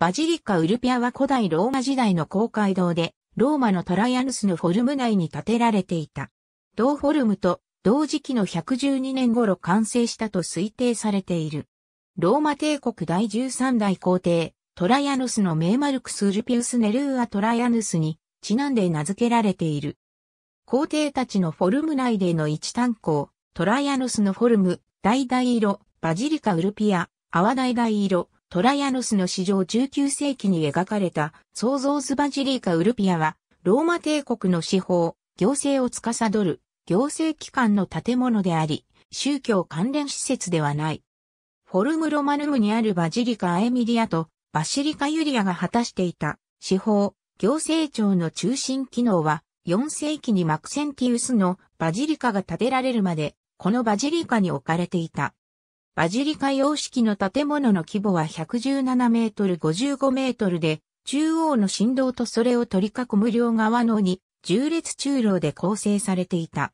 バジリカ・ウルピアは古代ローマ時代の公会堂で、ローマのトライアヌスのフォルム内に建てられていた。同フォルムと同時期の112年頃完成したと推定されている。ローマ帝国第13代皇帝、トライアヌスの名マルクス・ウルピウス・ネルーア・トライアヌスにちなんで名付けられている。皇帝たちのフォルム内での一炭鉱、トライアヌスのフォルム、大々色、バジリカ・ウルピア、泡大々色、トラヤヌスの史上19世紀に描かれた創造図バジリーカ・ウルピアは、ローマ帝国の司法、行政を司る行政機関の建物であり、宗教関連施設ではない。フォルムロマヌムにあるバジリカ・アエミリアとバシリカ・ユリアが果たしていた司法、行政庁の中心機能は、4世紀にマクセンティウスのバジリカが建てられるまで、このバジリカに置かれていた。バジリカ様式の建物の規模は117メートル55メートルで、中央の振動とそれを取り囲む両側のに、重列中楼で構成されていた。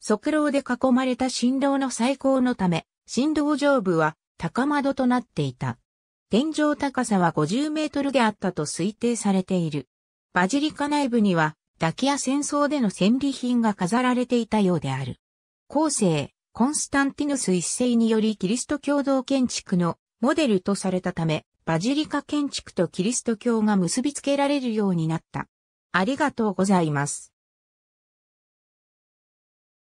側楼で囲まれた振動の最高のため、振動上部は高窓となっていた。天井高さは50メートルであったと推定されている。バジリカ内部には、滝や戦争での戦利品が飾られていたようである。後世、コンスタンティヌス一世によりキリスト教同建築のモデルとされたため、バジリカ建築とキリスト教が結びつけられるようになった。ありがとうございます。